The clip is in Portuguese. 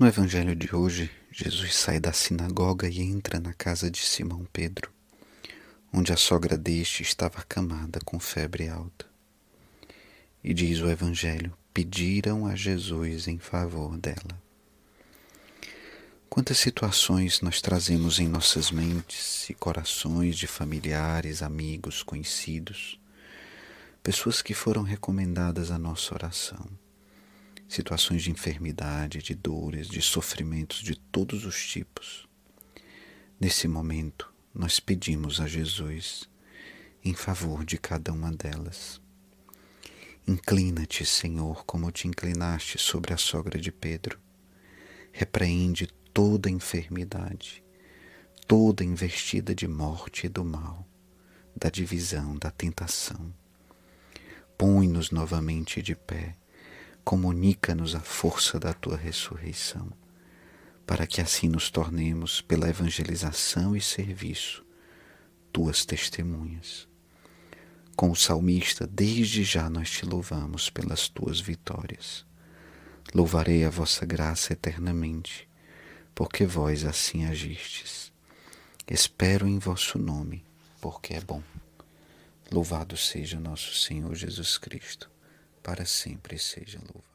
No evangelho de hoje, Jesus sai da sinagoga e entra na casa de Simão Pedro, onde a sogra deste estava acamada com febre alta. E diz o evangelho: pediram a Jesus em favor dela. Quantas situações nós trazemos em nossas mentes e corações de familiares, amigos, conhecidos, pessoas que foram recomendadas à nossa oração situações de enfermidade, de dores, de sofrimentos de todos os tipos. Nesse momento, nós pedimos a Jesus em favor de cada uma delas. Inclina-te, Senhor, como te inclinaste sobre a sogra de Pedro. Repreende toda enfermidade, toda investida de morte e do mal, da divisão, da tentação. Põe-nos novamente de pé comunica-nos a força da tua ressurreição, para que assim nos tornemos, pela evangelização e serviço, tuas testemunhas. Com o salmista, desde já nós te louvamos pelas tuas vitórias. Louvarei a vossa graça eternamente, porque vós assim agistes. Espero em vosso nome, porque é bom. Louvado seja nosso Senhor Jesus Cristo para sempre seja louvado.